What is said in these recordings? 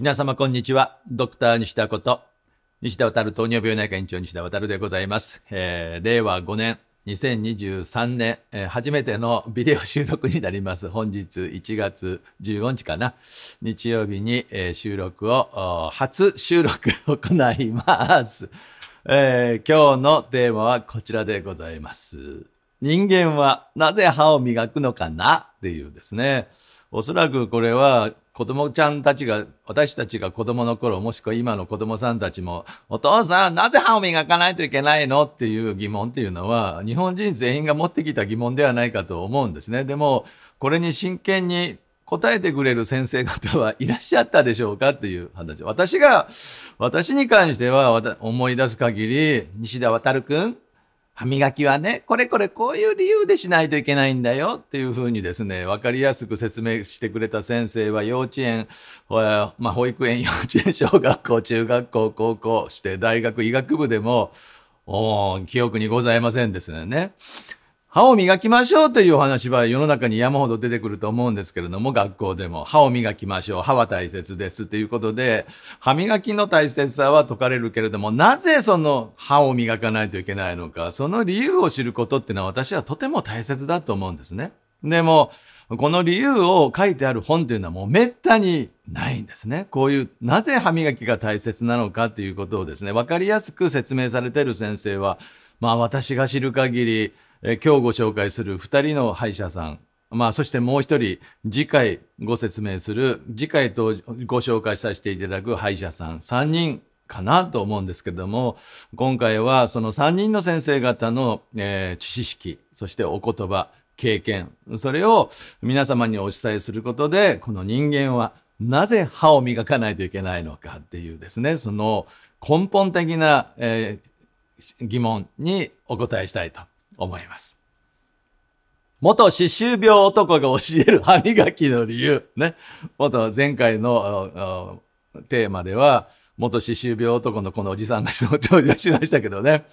皆様こんにちは。ドクター西田こと、西田渡糖尿病内科院長西田渡でございます。えー、令和5年、2023年、えー、初めてのビデオ収録になります。本日1月15日かな。日曜日に、えー、収録を、初収録を行います、え今日のテーマはこちらでございます。人間はなぜ歯を磨くのかなっていうですね。おそらくこれは子供ちゃんたちが、私たちが子供の頃、もしくは今の子供さんたちも、お父さん、なぜ歯を磨かないといけないのっていう疑問っていうのは、日本人全員が持ってきた疑問ではないかと思うんですね。でも、これに真剣に答えてくれる先生方はいらっしゃったでしょうかっていう話。私が、私に関しては、思い出す限り、西田渉くん歯磨きはね、これこれこういう理由でしないといけないんだよっていうふうにですね、分かりやすく説明してくれた先生は幼稚園、まあ、保育園、幼稚園、小学校、中学校、高校、して大学、医学部でも、記憶にございませんですね。歯を磨きましょうというお話は世の中に山ほど出てくると思うんですけれども、学校でも歯を磨きましょう。歯は大切ですということで、歯磨きの大切さは説かれるけれども、なぜその歯を磨かないといけないのか、その理由を知ることっていうのは私はとても大切だと思うんですね。でも、この理由を書いてある本というのはもう滅多にないんですね。こういう、なぜ歯磨きが大切なのかということをですね、わかりやすく説明されている先生は、まあ私が知る限り、え今日ご紹介する2人の歯医者さん、まあ、そしてもう1人次回ご説明する次回とご紹介させていただく歯医者さん3人かなと思うんですけども今回はその3人の先生方の、えー、知識そしてお言葉経験それを皆様にお伝えすることでこの人間はなぜ歯を磨かないといけないのかっていうですねその根本的な、えー、疑問にお答えしたいと思います。元歯周病男が教える歯磨きの理由。ね。元前回のテーマでは、元歯周病男のこのおじさんが紹 介しましたけどね。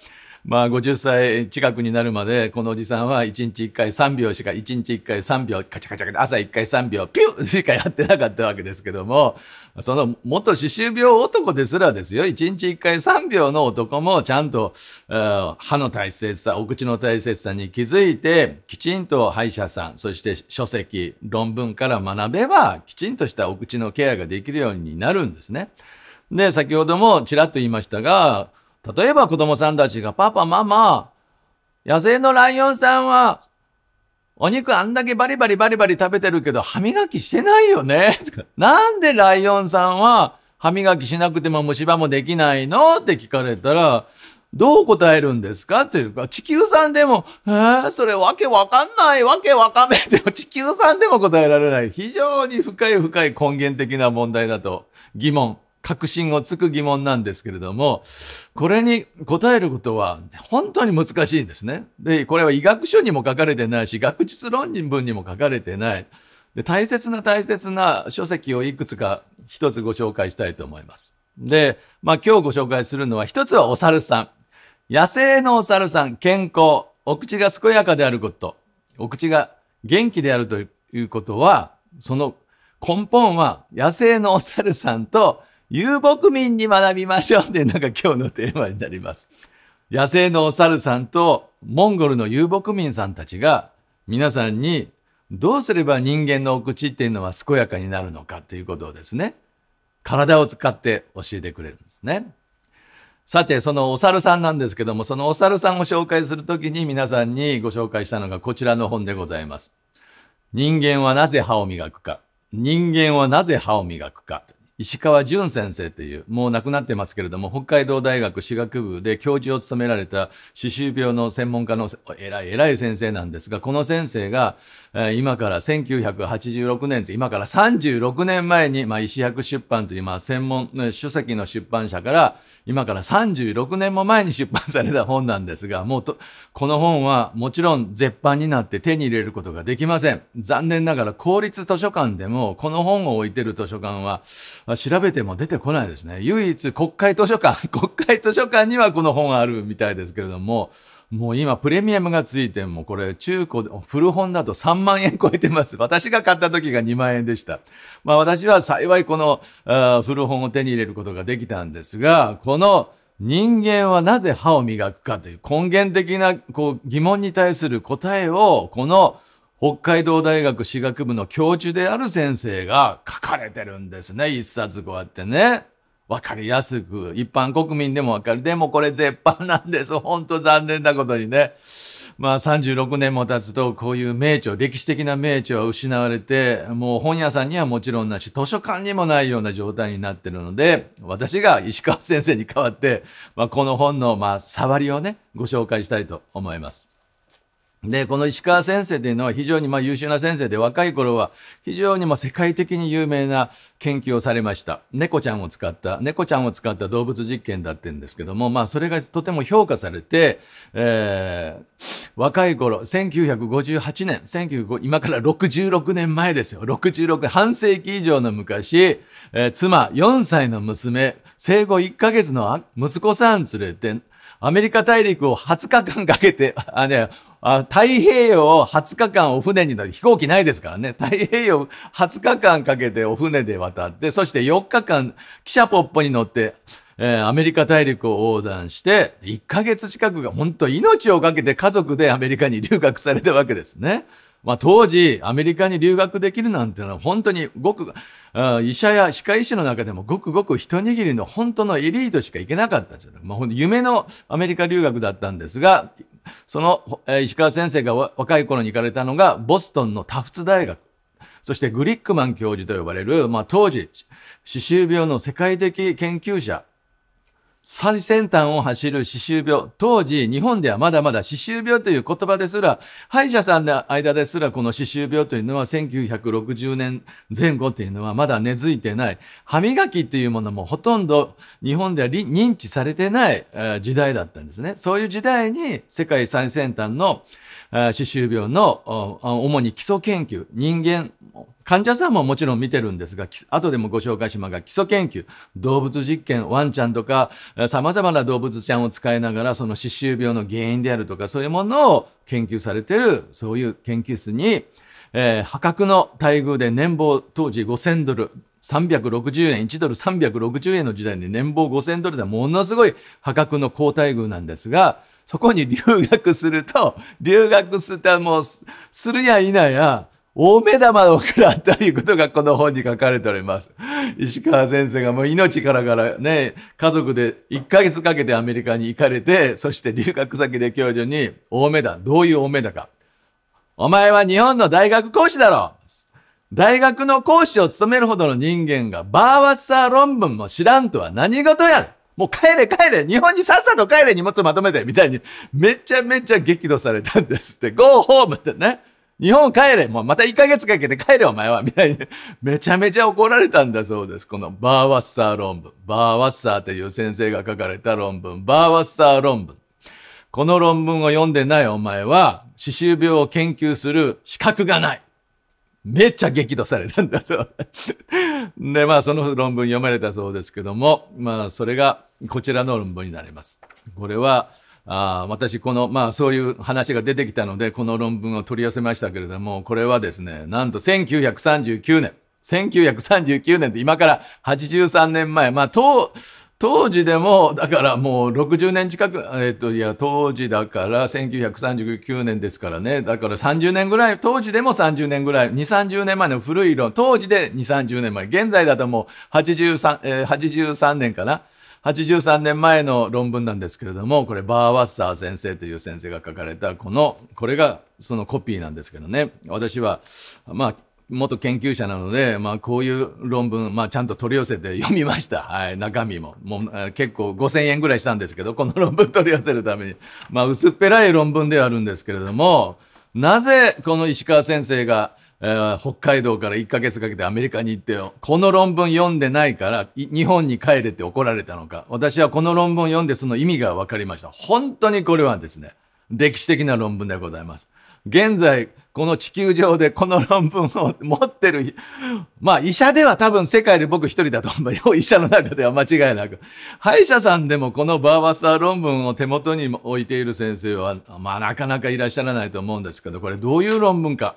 まあ、50歳近くになるまで、このおじさんは1日1回3秒しか、1日1回3秒、カチャカチャカチャ、朝1回3秒、ピューしかやってなかったわけですけども、その元歯周病男ですらですよ、1日1回3秒の男もちゃんと、歯の大切さ、お口の大切さに気づいて、きちんと歯医者さん、そして書籍、論文から学べば、きちんとしたお口のケアができるようになるんですね。で、先ほどもちらっと言いましたが、例えば子供さんたちが、パパ、ママ、野生のライオンさんは、お肉あんだけバリバリバリバリ食べてるけど、歯磨きしてないよね なんでライオンさんは歯磨きしなくても虫歯もできないのって聞かれたら、どう答えるんですかというか、地球さんでも、えー、それわけわかんない、わけわかめでも地球さんでも答えられない。非常に深い深い根源的な問題だと、疑問確信をつく疑問なんですけれども、これに答えることは本当に難しいんですね。で、これは医学書にも書かれてないし、学術論文にも書かれてない。で大切な大切な書籍をいくつか一つご紹介したいと思います。で、まあ今日ご紹介するのは一つはお猿さん。野生のお猿さん、健康、お口が健やかであること、お口が元気であるということは、その根本は野生のお猿さんと遊牧民に学びましょうっていうのが今日のテーマになります。野生のお猿さんとモンゴルの遊牧民さんたちが皆さんにどうすれば人間のお口っていうのは健やかになるのかということをですね、体を使って教えてくれるんですね。さて、そのお猿さんなんですけども、そのお猿さんを紹介するときに皆さんにご紹介したのがこちらの本でございます。人間はなぜ歯を磨くか。人間はなぜ歯を磨くか。石川淳先生という、もう亡くなってますけれども、北海道大学歯学部で教授を務められた歯周病の専門家の偉い偉い先生なんですが、この先生が、今から1986年、今から36年前に、まあ、石博出版という、まあ、専門、書籍の出版社から、今から36年も前に出版された本なんですが、もうと、この本はもちろん絶版になって手に入れることができません。残念ながら公立図書館でもこの本を置いてる図書館は調べても出てこないですね。唯一国会図書館、国会図書館にはこの本あるみたいですけれども、もう今プレミアムがついてもこれ中古で、古本だと3万円超えてます。私が買った時が2万円でした。まあ私は幸いこの古本を手に入れることができたんですが、この人間はなぜ歯を磨くかという根源的なこう疑問に対する答えをこの北海道大学歯学部の教授である先生が書かれてるんですね。一冊こうやってね。わかりやすく、一般国民でもわかる。でもこれ絶版なんです。ほんと残念なことにね。まあ36年も経つとこういう名著、歴史的な名著は失われて、もう本屋さんにはもちろんなし、図書館にもないような状態になってるので、私が石川先生に代わって、まあ、この本のまあ触りをね、ご紹介したいと思います。で、この石川先生というのは非常にま優秀な先生で、若い頃は非常にま世界的に有名な研究をされました。猫ちゃんを使った、猫ちゃんを使った動物実験だってんですけども、まあそれがとても評価されて、えー、若い頃、1958年、19今から66年前ですよ。66年、半世紀以上の昔、えー、妻、4歳の娘、生後1ヶ月の息子さん連れて、アメリカ大陸を20日間かけて、あ、ね、あ太平洋20日間お船に乗る飛行機ないですからね、太平洋20日間かけてお船で渡って、そして4日間、汽車ポッポに乗って、えー、アメリカ大陸を横断して、1ヶ月近くが本当命をかけて家族でアメリカに留学されたわけですね。まあ、当時、アメリカに留学できるなんてのは本当にごく、医者や歯科医師の中でもごくごく一握りの本当のエリートしか行けなかったんですよ。まあ、夢のアメリカ留学だったんですが、その、えー、石川先生が若い頃に行かれたのが、ボストンのタフツ大学。そしてグリックマン教授と呼ばれる、まあ、当時、歯周病の世界的研究者最先端を走る歯周病。当時、日本ではまだまだ歯周病という言葉ですら、歯医者さんの間ですらこの歯周病というのは1960年前後というのはまだ根付いてない。歯磨きというものもほとんど日本では認知されてない時代だったんですね。そういう時代に世界最先端の歯周病の主に基礎研究、人間、患者さんももちろん見てるんですが、後でもご紹介しますが、基礎研究、動物実験、ワンちゃんとか、様々な動物ちゃんを使いながら、その歯周病の原因であるとか、そういうものを研究されてる、そういう研究室に、えー、破格の待遇で年俸当時5000ドル、360円、1ドル360円の時代に年俸5000ドルでものすごい破格の高待遇なんですが、そこに留学すると、留学すたもうするやいなや、大目玉を食らったということがこの本に書かれております。石川先生がもう命からからね、家族で1ヶ月かけてアメリカに行かれて、そして留学先で教授に、大目玉、どういう大目玉か。お前は日本の大学講師だろ大学の講師を務めるほどの人間がバーワッサー論文も知らんとは何事やもう帰れ帰れ日本にさっさと帰れ荷物まとめてみたいにめちゃめちゃ激怒されたんですって。Go home ってね。日本帰れもうまた1ヶ月かけて帰れお前はみたいに、めちゃめちゃ怒られたんだそうです。このバーワッサー論文。バーワッサーという先生が書かれた論文。バーワッサー論文。この論文を読んでないお前は、歯周病を研究する資格がない。めっちゃ激怒されたんだそう。で、まあその論文読まれたそうですけども、まあそれがこちらの論文になります。これは、あ私、この、まあ、そういう話が出てきたので、この論文を取り寄せましたけれども、これはですね、なんと1939年、1939年です。今から83年前、まあ、当、当時でも、だからもう60年近く、えっ、と、いや、当時だから1939年ですからね、だから30年ぐらい、当時でも30年ぐらい、2、30年前の古い論、当時で2、30年前、現在だともう83、えー、83年かな。83年前の論文なんですけれども、これ、バーワッサー先生という先生が書かれた、この、これがそのコピーなんですけどね、私は、まあ、元研究者なので、まあ、こういう論文、まあ、ちゃんと取り寄せて読みました。はい、中身も。もう、結構5000円ぐらいしたんですけど、この論文取り寄せるために。まあ、薄っぺらい論文ではあるんですけれども、なぜこの石川先生が、えー、北海道から1ヶ月かけてアメリカに行ってよ。この論文読んでないから日本に帰れって怒られたのか。私はこの論文読んでその意味が分かりました。本当にこれはですね、歴史的な論文でございます。現在、この地球上でこの論文を持ってる、まあ医者では多分世界で僕一人だと思う。医者の中では間違いなく。歯医者さんでもこのバーバスター論文を手元に置いている先生は、まあなかなかいらっしゃらないと思うんですけど、これどういう論文か。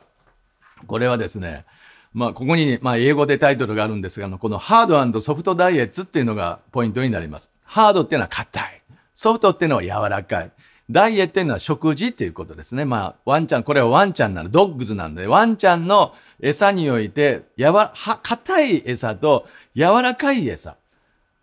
これはですね、まあ、ここに、まあ、英語でタイトルがあるんですが、このハードソフトダイエッツっていうのがポイントになります。ハードっていうのは硬い。ソフトっていうのは柔らかい。ダイエットっていうのは食事っていうことですね。まあ、ワンちゃん、これはワンちゃんなの、ドッグズなんで、ワンちゃんの餌において、やわ、は、硬い餌と柔らかい餌。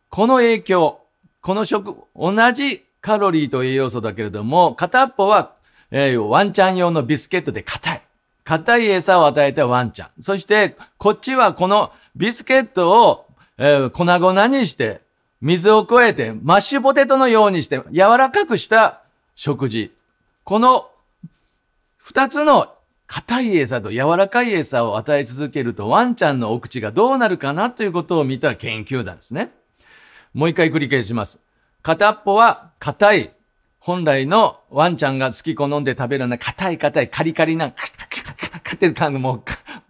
この影響、この食、同じカロリーと栄養素だけれども、片っぽは、えー、ワンちゃん用のビスケットで硬い。硬い餌を与えたワンちゃん。そして、こっちはこのビスケットを、えー、粉々にして、水を加えて、マッシュポテトのようにして、柔らかくした食事。この二つの硬い餌と柔らかい餌を与え続けるとワンちゃんのお口がどうなるかなということを見た研究団ですね。もう一回繰り返します。片っぽは硬い本来のワンちゃんが好き好んで食べるような硬い硬いカリカリな、カッカカカカってカむ、もう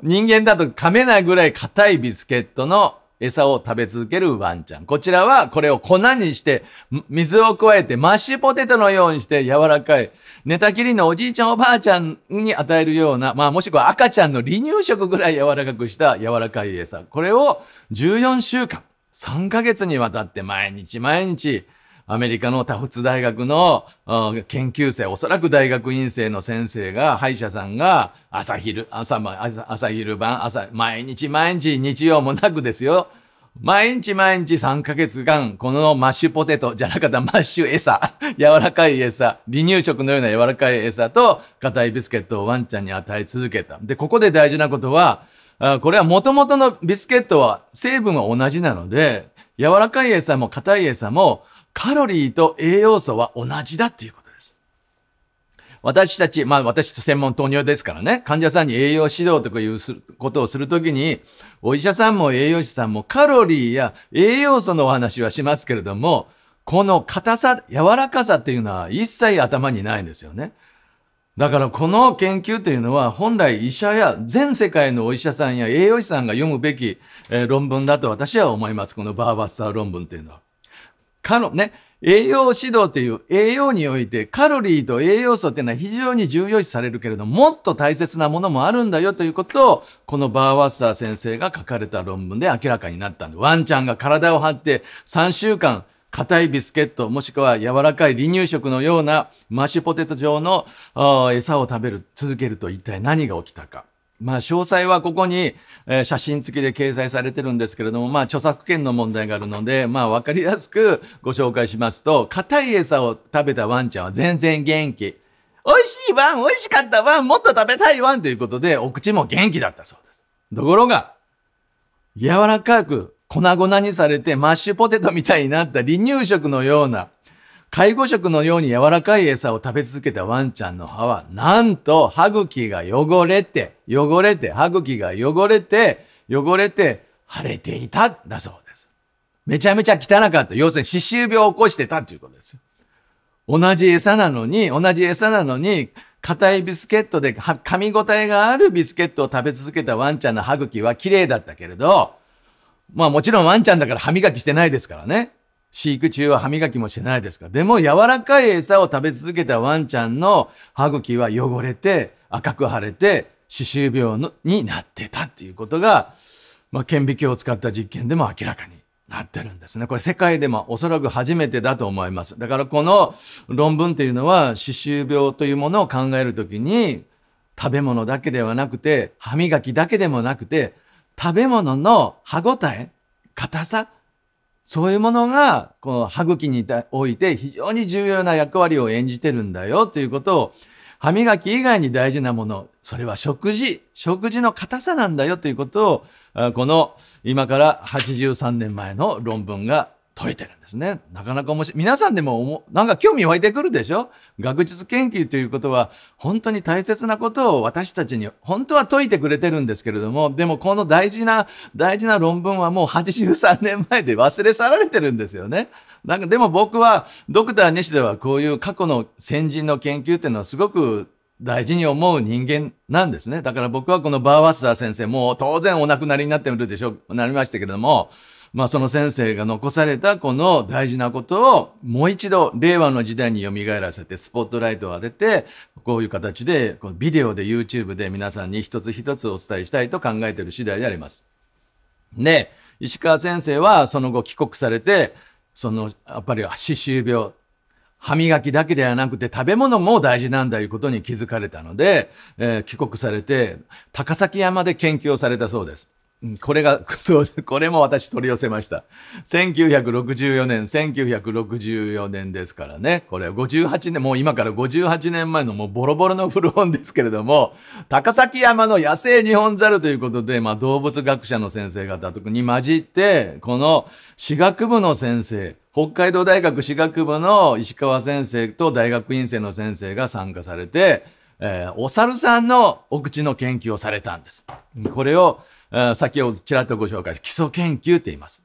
人間だと噛めないぐらい硬いビスケットの餌を食べ続けるワンちゃん。こちらはこれを粉にして、水を加えてマッシュポテトのようにして柔らかい。寝たきりのおじいちゃんおばあちゃんに与えるような、まあもしくは赤ちゃんの離乳食ぐらい柔らかくした柔らかい餌。これを14週間、3ヶ月にわたって毎日毎日アメリカのタフツ大学の研究生、おそらく大学院生の先生が、歯医者さんが朝昼、朝、朝朝昼晩、朝、毎日毎日日曜もなくですよ。毎日毎日3ヶ月間、このマッシュポテトじゃなかったマッシュ餌、柔らかい餌、離乳食のような柔らかい餌と硬いビスケットをワンちゃんに与え続けた。で、ここで大事なことは、これは元々のビスケットは成分は同じなので、柔らかい餌も硬い餌もカロリーと栄養素は同じだっていうことです。私たち、まあ私と専門糖尿ですからね、患者さんに栄養指導とかいうことをするときに、お医者さんも栄養士さんもカロリーや栄養素のお話はしますけれども、この硬さ、柔らかさっていうのは一切頭にないんですよね。だからこの研究というのは本来医者や全世界のお医者さんや栄養士さんが読むべき論文だと私は思います。このバーバッサー論文というのは。カロ、ね、栄養指導という栄養においてカロリーと栄養素っていうのは非常に重要視されるけれどもっと大切なものもあるんだよということをこのバーワッサー先生が書かれた論文で明らかになったんでワンちゃんが体を張って3週間硬いビスケットもしくは柔らかい離乳食のようなマッシュポテト状の餌を食べる続けると一体何が起きたか。まあ、詳細はここに、えー、写真付きで掲載されてるんですけれども、まあ、著作権の問題があるので、まあ、わかりやすくご紹介しますと、硬い餌を食べたワンちゃんは全然元気。美味しいワン、美味しかったワン、もっと食べたいワンということで、お口も元気だったそうです。ところが、柔らかく粉々にされてマッシュポテトみたいになった離乳食のような、介護食のように柔らかい餌を食べ続けたワンちゃんの歯は、なんと歯茎が汚れて、汚れて、歯茎が汚れて、汚れて、腫れていた、だそうです。めちゃめちゃ汚かった。要するに歯周病を起こしてたっていうことです同じ餌なのに、同じ餌なのに、硬いビスケットで噛み応えがあるビスケットを食べ続けたワンちゃんの歯茎は綺麗だったけれど、まあもちろんワンちゃんだから歯磨きしてないですからね。飼育中は歯磨きもしてないですから。でも柔らかい餌を食べ続けたワンちゃんの歯茎は汚れて、赤く腫れて、歯周病のになってたっていうことが、まあ、顕微鏡を使った実験でも明らかになってるんですね。これ世界でもおそらく初めてだと思います。だからこの論文というのは歯周病というものを考えるときに食べ物だけではなくて歯磨きだけでもなくて食べ物の歯ごたえ、硬さ、そういうものが、この歯茎において非常に重要な役割を演じてるんだよということを、歯磨き以外に大事なもの、それは食事、食事の硬さなんだよということを、この今から83年前の論文が解いてるんですね。なかなか面白い。皆さんでもなんか興味湧いてくるでしょ学術研究ということは本当に大切なことを私たちに本当は解いてくれてるんですけれども、でもこの大事な、大事な論文はもう83年前で忘れ去られてるんですよね。なんかでも僕はドクター西ではこういう過去の先人の研究っていうのはすごく大事に思う人間なんですね。だから僕はこのバーワッサー先生、もう当然お亡くなりになってるでしょう、なりましたけれども、まあ、その先生が残されたこの大事なことをもう一度令和の時代によみがえらせてスポットライトを当ててこういう形でこのビデオで YouTube で皆さんに一つ一つお伝えしたいと考えている次第であります。で石川先生はその後帰国されてそのやっぱり歯周病歯磨きだけではなくて食べ物も大事なんだいうことに気づかれたので、えー、帰国されて高崎山で研究をされたそうです。これが、そう、これも私取り寄せました。1964年、1964年ですからね。これ、58年、もう今から58年前のもうボロボロの古本ですけれども、高崎山の野生日本猿ということで、まあ動物学者の先生方特に混じって、この私学部の先生、北海道大学私学部の石川先生と大学院生の先生が参加されて、えー、お猿さんのお口の研究をされたんです。これを、先ほどちらっとご紹介した基礎研究って言います。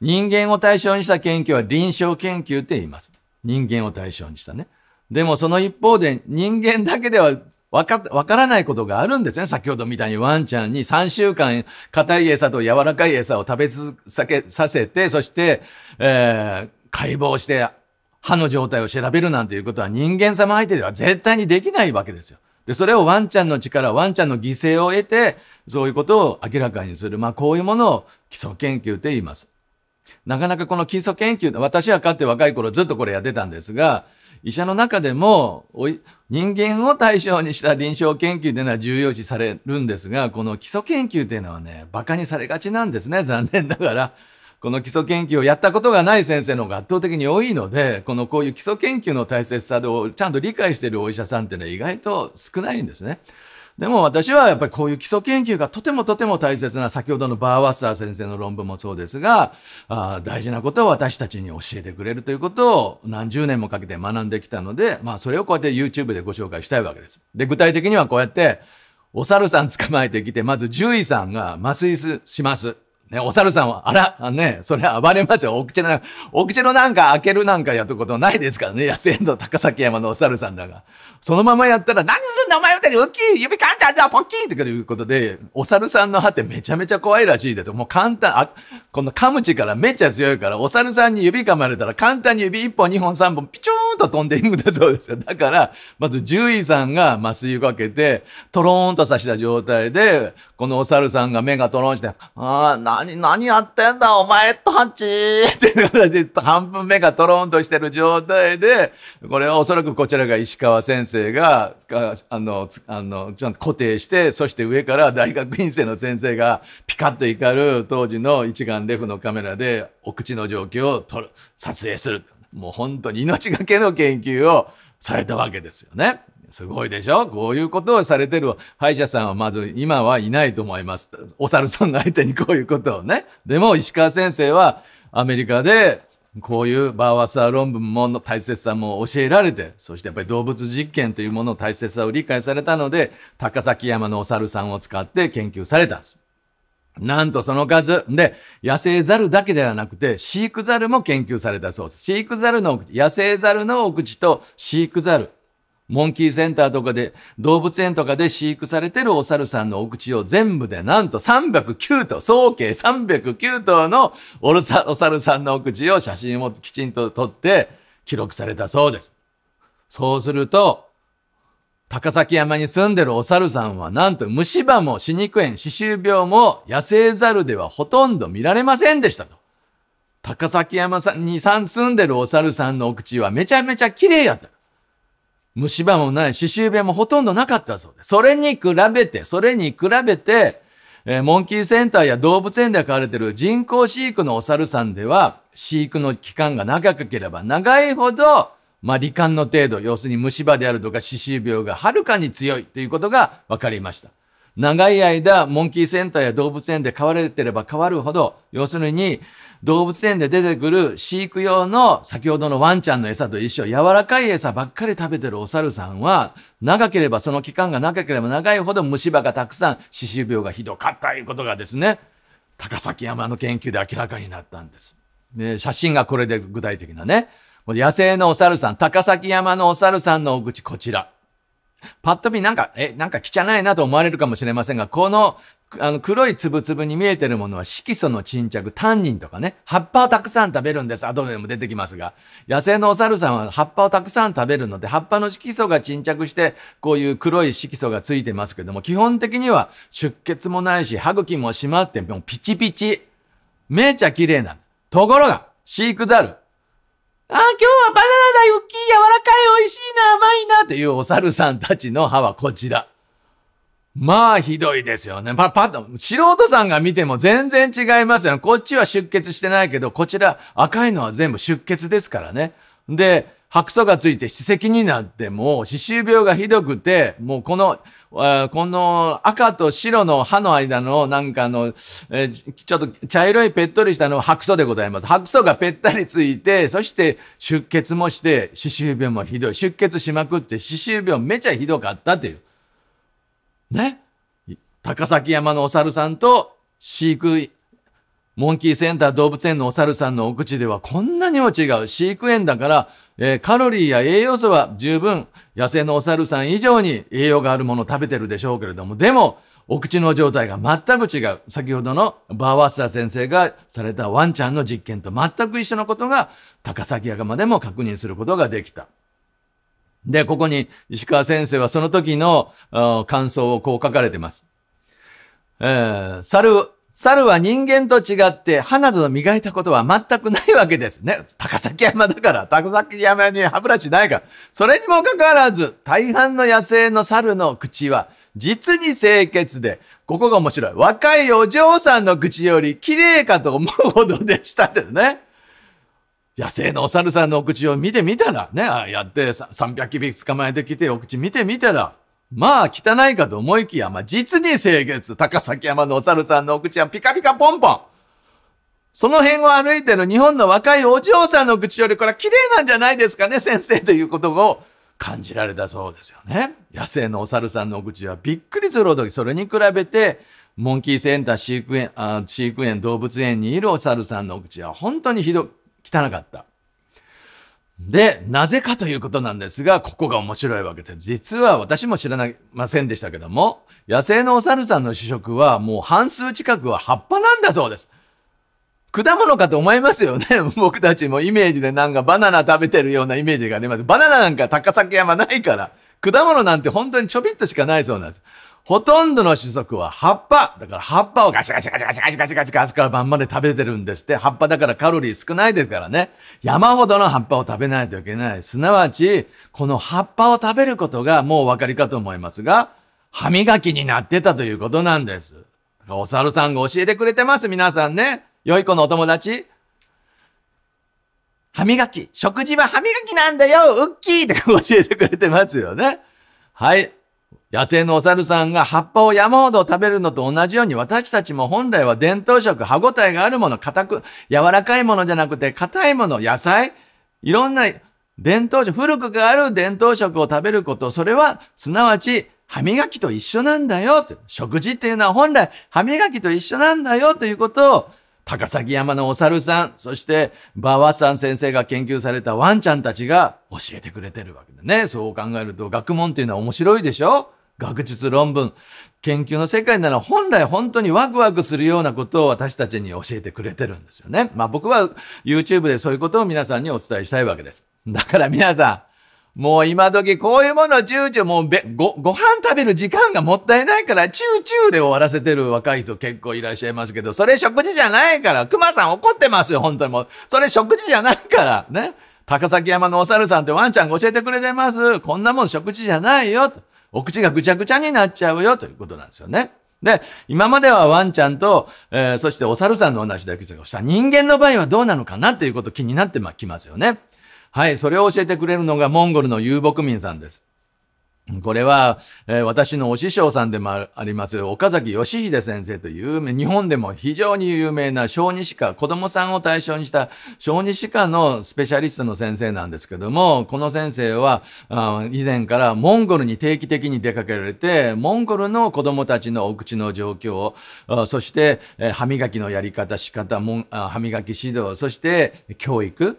人間を対象にした研究は臨床研究って言います。人間を対象にしたね。でもその一方で人間だけではわか、わからないことがあるんですね。先ほどみたいにワンちゃんに3週間硬い餌と柔らかい餌を食べ続けさせて、そして、えー、解剖して歯の状態を調べるなんていうことは人間様相手では絶対にできないわけですよ。で、それをワンちゃんの力、ワンちゃんの犠牲を得て、そういうことを明らかにする。まあ、こういうものを基礎研究と言います。なかなかこの基礎研究、私はかって若い頃ずっとこれやってたんですが、医者の中でも、人間を対象にした臨床研究というのは重要視されるんですが、この基礎研究というのはね、馬鹿にされがちなんですね、残念ながら。この基礎研究をやったことがない先生の方が圧倒的に多いので、このこういう基礎研究の大切さをちゃんと理解しているお医者さんっていうのは意外と少ないんですね。でも私はやっぱりこういう基礎研究がとてもとても大切な、先ほどのバーワスター先生の論文もそうですが、あ大事なことを私たちに教えてくれるということを何十年もかけて学んできたので、まあそれをこうやって YouTube でご紹介したいわけです。で、具体的にはこうやって、お猿さん捕まえてきて、まず獣医さんが麻酔します。ね、お猿さんは、あら、ね、それ暴れますよ。お口の、お口のなんか開けるなんかやったことないですからね。野生の高崎山のお猿さんだが。そのままやったら、何すなお前みたいに大きい指噛んじゃんポッキーってことで、お猿さんの歯ってめちゃめちゃ怖いらしいです。もう簡単、あ、この噛む力めっちゃ強いから、お猿さんに指噛まれたら簡単に指1本、2本、3本、ピチューンと飛んでいくんだそうですよ。だから、まず獣医さんが麻酔をかけて、トローンと刺した状態で、このお猿さんが目がトローンして、あな何、何やってんだお前、ハッチって形で、半分目がトローンとしてる状態で、これはおそらくこちらが石川先生が、あののあのちゃんと固定してそして上から大学院生の先生がピカッと怒る当時の一眼レフのカメラでお口の状況を撮る撮影するもう本当に命がけの研究をされたわけですよね。すごいでしょこういうことをされてる歯医者さんはまず今はいないと思います。お猿さんの相手にこういうことをね。でも石川先生はアメリカでこういうバーワサー論文もの大切さも教えられて、そしてやっぱり動物実験というものの大切さを理解されたので、高崎山のお猿さんを使って研究されたんです。なんとその数。で、野生猿だけではなくて、飼育猿も研究されたそうです。飼育猿の野生猿のお口と飼育猿。モンキーセンターとかで、動物園とかで飼育されてるお猿さんのお口を全部でなんと309頭、総計309頭のお猿さんのお口を写真をきちんと撮って記録されたそうです。そうすると、高崎山に住んでるお猿さんはなんと虫歯も歯肉炎、歯周病も野生猿ではほとんど見られませんでしたと。高崎山さんに住んでるお猿さんのお口はめちゃめちゃ綺麗やった。虫歯もない、歯周病もほとんどなかったそうです。それに比べて、それに比べて、えー、モンキーセンターや動物園で飼われている人工飼育のお猿さんでは、飼育の期間が長ければ長いほど、まあ、罹患の程度、要するに虫歯であるとか歯周病がはるかに強いということが分かりました。長い間、モンキーセンターや動物園で飼われてれば飼わるほど、要するに、動物園で出てくる飼育用の先ほどのワンちゃんの餌と一緒、柔らかい餌ばっかり食べてるお猿さんは、長ければその期間が長ければ長いほど虫歯がたくさん、歯周病がひどかったいうことがですね、高崎山の研究で明らかになったんです。で写真がこれで具体的なね。野生のお猿さん、高崎山のお猿さんのお口こちら。パッと見なんか、え、なんか汚いなと思われるかもしれませんが、この、あの、黒いつぶつぶに見えてるものは色素の沈着、タンニンとかね、葉っぱをたくさん食べるんです。後でも出てきますが。野生のお猿さんは葉っぱをたくさん食べるので、葉っぱの色素が沈着して、こういう黒い色素がついてますけども、基本的には出血もないし、歯茎も締まって、もうピチピチ。めちゃ綺麗なところが、飼育猿。あ、今日はバナナだよ、大きい、柔らかい、美味しいな、甘いな、というお猿さんたちの歯はこちら。まあ、ひどいですよね。パパッと、素人さんが見ても全然違いますよね。こっちは出血してないけど、こちら赤いのは全部出血ですからね。で、白素がついて歯石になって、もう歯周病がひどくて、もうこの、この赤と白の歯の間のなんかの、えちょっと茶色いぺっとりしたのは白素でございます。白素がぺったりついて、そして出血もして、歯周病もひどい。出血しまくって歯周病めちゃひどかったという。ね高崎山のお猿さんと飼育モンキーセンター動物園のお猿さんのお口ではこんなにも違う。飼育園だからえー、カロリーや栄養素は十分、野生のお猿さん以上に栄養があるものを食べてるでしょうけれども、でも、お口の状態が全く違う。先ほどのバーワッサー先生がされたワンちゃんの実験と全く一緒のことが高崎山でも確認することができた。で、ここに石川先生はその時の感想をこう書かれてます。えー、猿猿は人間と違って歯などを磨いたことは全くないわけですね。高崎山だから、高崎山に歯ブラシないから。それにもかかわらず、大半の野生の猿の口は、実に清潔で、ここが面白い。若いお嬢さんの口より綺麗かと思うほどでしたですね。野生のお猿さんのお口を見てみたら、ね、やって300匹捕まえてきてお口見てみたら、まあ、汚いかと思いきや、まあ、実に清潔。高崎山のお猿さんのお口はピカピカポンポン。その辺を歩いてる日本の若いお嬢さんの口より、これは綺麗なんじゃないですかね、先生ということを感じられたそうですよね。野生のお猿さんのお口はびっくりするほど、それに比べて、モンキーセンター飼育園、あ飼育園動物園にいるお猿さんのお口は本当にひど、汚かった。で、なぜかということなんですが、ここが面白いわけです。実は私も知らなませんでしたけども、野生のお猿さんの主食はもう半数近くは葉っぱなんだそうです。果物かと思いますよね。僕たちもイメージでなんかバナナ食べてるようなイメージがあります。バナナなんか高崎山ないから、果物なんて本当にちょびっとしかないそうなんです。ほとんどの種族は葉っぱ。だから葉っぱをガチガチガチガチガチガチガチガチから晩まで食べてるんですって。葉っぱだからカロリー少ないですからね。山ほどの葉っぱを食べないといけない。すなわち、この葉っぱを食べることがもうお分かりかと思いますが、歯磨きになってたということなんです。お猿さんが教えてくれてます、皆さんね。良い子のお友達。歯磨き。食事は歯磨きなんだよウッキーって教えてくれてますよね。はい。野生のお猿さんが葉っぱを山ほど食べるのと同じように私たちも本来は伝統食、歯ごたえがあるもの、硬く、柔らかいものじゃなくて硬いもの、野菜、いろんな伝統食、古くがある伝統食を食べること、それはすなわち歯磨きと一緒なんだよ。食事っていうのは本来歯磨きと一緒なんだよということを高崎山のお猿さん、そして馬場さん先生が研究されたワンちゃんたちが教えてくれてるわけだね。そう考えると学問っていうのは面白いでしょ学術論文、研究の世界なら本来本当にワクワクするようなことを私たちに教えてくれてるんですよね。まあ僕は YouTube でそういうことを皆さんにお伝えしたいわけです。だから皆さん、もう今時こういうものチュー、もうべご、ご飯食べる時間がもったいないから、チューチューで終わらせてる若い人結構いらっしゃいますけど、それ食事じゃないから、熊さん怒ってますよ、本当にもう。それ食事じゃないから、ね。高崎山のお猿さんってワンちゃんが教えてくれてます。こんなもん食事じゃないよ、と。お口がぐちゃぐちゃになっちゃうよということなんですよね。で、今まではワンちゃんと、えー、そしてお猿さんの話だけでしが、人間の場合はどうなのかなっていうこと気になってきますよね。はい、それを教えてくれるのがモンゴルの遊牧民さんです。これは、えー、私のお師匠さんでもあります、岡崎義秀先生という、日本でも非常に有名な小児歯科、子供さんを対象にした小児歯科のスペシャリストの先生なんですけども、この先生は、以前からモンゴルに定期的に出かけられて、モンゴルの子供たちのお口の状況を、そして、え歯磨きのやり方、仕方、歯磨き指導、そして教育、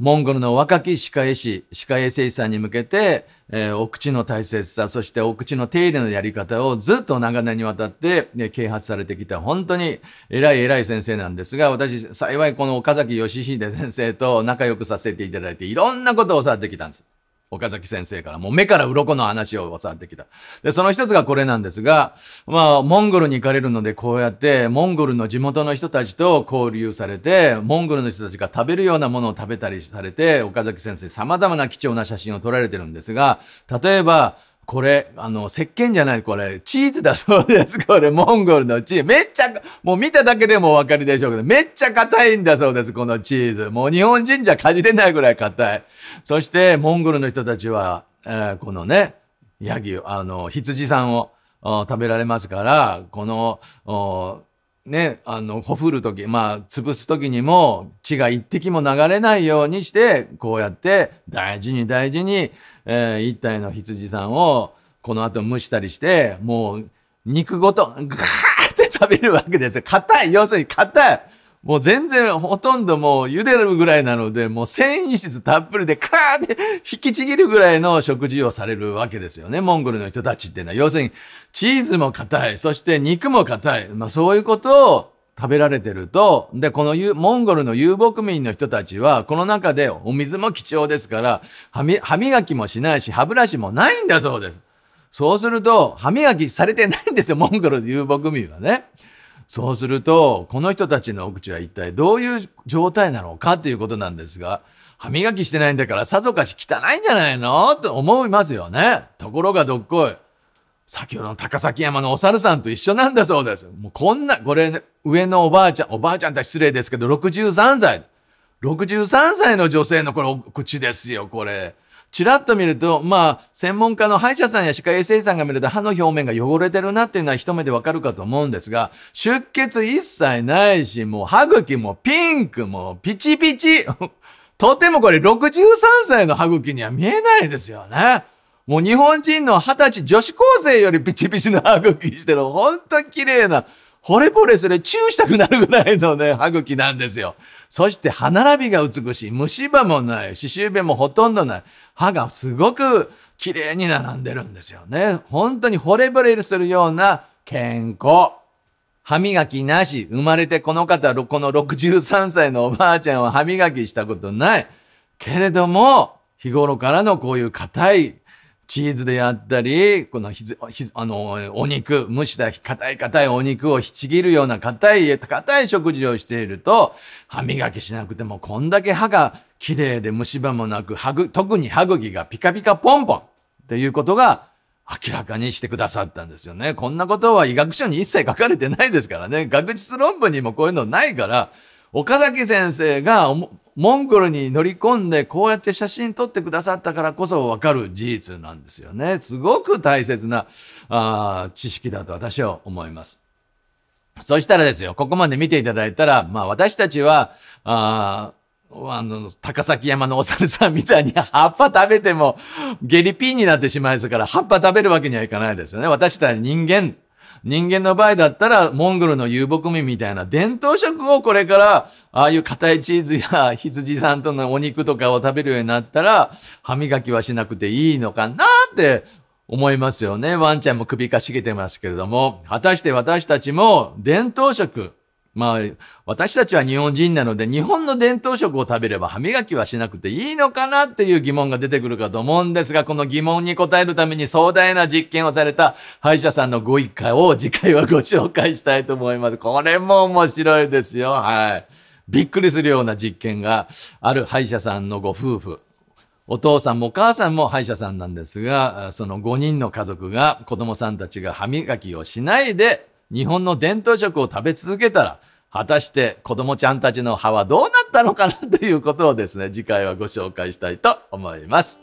モンゴルの若き歯科医師、歯科衛生士さんに向けて、えー、お口の大切さ、そしてお口の手入れのやり方をずっと長年にわたって、ね、啓発されてきた、本当に偉い偉い先生なんですが、私、幸いこの岡崎義秀先生と仲良くさせていただいて、いろんなことを教わってきたんです。岡崎先生からもう目から鱗の話を教わってきた。で、その一つがこれなんですが、まあ、モンゴルに行かれるので、こうやって、モンゴルの地元の人たちと交流されて、モンゴルの人たちが食べるようなものを食べたりされて、岡崎先生様々な貴重な写真を撮られてるんですが、例えば、これ、あの、石鹸じゃない、これ、チーズだそうです。これ、モンゴルのチーズ。めっちゃ、もう見ただけでもお分かりでしょうけど、めっちゃ硬いんだそうです、このチーズ。もう日本人じゃかじれないぐらい硬い。そして、モンゴルの人たちは、えー、このね、ヤギ、あの、羊さんを食べられますから、この、ね、あの、ほふるとき、まあ、潰すときにも、血が一滴も流れないようにして、こうやって、大事に大事に、えー、一体の羊さんを、この後蒸したりして、もう、肉ごと、ガーって食べるわけですよ。硬い。要するに硬い。もう全然ほとんどもう茹でるぐらいなので、もう繊維質たっぷりでカーって引きちぎるぐらいの食事をされるわけですよね。モンゴルの人たちっていうのは。要するに、チーズも硬い。そして肉も硬い。まあそういうことを食べられてると、で、このモンゴルの遊牧民の人たちは、この中でお水も貴重ですから、歯磨きもしないし、歯ブラシもないんだそうです。そうすると、歯磨きされてないんですよ、モンゴルの遊牧民はね。そうすると、この人たちのお口は一体どういう状態なのかということなんですが、歯磨きしてないんだからさぞかし汚いんじゃないのと思いますよね。ところがどっこい。先ほどの高崎山のお猿さんと一緒なんだそうです。もうこんな、これ、ね、上のおばあちゃん、おばあちゃんたち失礼ですけど、63歳。63歳の女性のこれ、お口ですよ、これ。ちらっと見ると、まあ、専門家の歯医者さんや歯科衛生士さんが見ると歯の表面が汚れてるなっていうのは一目でわかるかと思うんですが、出血一切ないし、もう歯茎もピンクもピチピチ。とてもこれ63歳の歯茎には見えないですよね。もう日本人の二十歳女子高生よりピチピチの歯茎してる、ほんと綺麗な、惚れ惚れする、チューしたくなるぐらいのね、歯茎なんですよ。そして歯並びが美しい。虫歯もない。歯周病もほとんどない。歯がすごく綺麗に並んでるんですよね。本当に惚れ惚れするような健康。歯磨きなし。生まれてこの方、この63歳のおばあちゃんは歯磨きしたことない。けれども、日頃からのこういう硬いチーズであったり、このひず、ひずあの、お肉、蒸した硬い硬いお肉をひちぎるような硬い、硬い食事をしていると、歯磨きしなくてもこんだけ歯が綺麗で虫歯もなく、歯ぐ、特に歯茎がピカピカポンポンっていうことが明らかにしてくださったんですよね。こんなことは医学書に一切書かれてないですからね。学術論文にもこういうのないから、岡崎先生がモンゴルに乗り込んでこうやって写真撮ってくださったからこそわかる事実なんですよね。すごく大切なあ知識だと私は思います。そしたらですよ、ここまで見ていただいたら、まあ私たちは、ああの、高崎山のお猿さんみたいに葉っぱ食べても下痢ピンになってしまいますから、葉っぱ食べるわけにはいかないですよね。私たち人間人間の場合だったら、モンゴルの遊牧民みたいな伝統食をこれから、ああいう硬いチーズや羊さんとのお肉とかを食べるようになったら、歯磨きはしなくていいのかなって思いますよね。ワンちゃんも首かしげてますけれども、果たして私たちも伝統食、まあ、私たちは日本人なので、日本の伝統食を食べれば歯磨きはしなくていいのかなっていう疑問が出てくるかと思うんですが、この疑問に答えるために壮大な実験をされた歯医者さんのご一家を次回はご紹介したいと思います。これも面白いですよ。はい。びっくりするような実験がある歯医者さんのご夫婦。お父さんもお母さんも歯医者さんなんですが、その5人の家族が子供さんたちが歯磨きをしないで日本の伝統食を食べ続けたら、果たして子供ちゃんたちの歯はどうなったのかなということをですね、次回はご紹介したいと思います。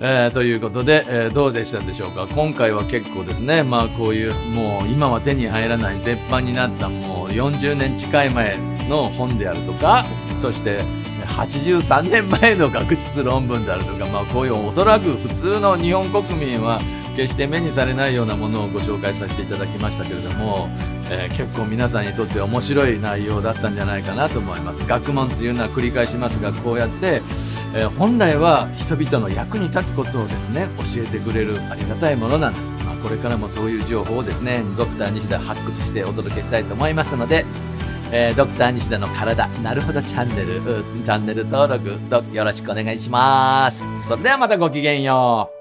えー、ということで、えー、どうでしたでしょうか今回は結構ですね、まあこういうもう今は手に入らない絶版になったもう40年近い前の本であるとか、そして83年前の学術論文であるとか、まあこういうおそらく普通の日本国民は決して目にされないようなものをご紹介させていただきましたけれども、えー、結構皆さんにとって面白い内容だったんじゃないかなと思います学問というのは繰り返しますがこうやって、えー、本来は人々の役に立つことをですね教えてくれるありがたいものなんです、まあ、これからもそういう情報をですねドクター西田発掘してお届けしたいと思いますのでえー、ドクター西田の体、なるほどチャンネル、チャンネル登録、よろしくお願いします。それではまたごきげんよう。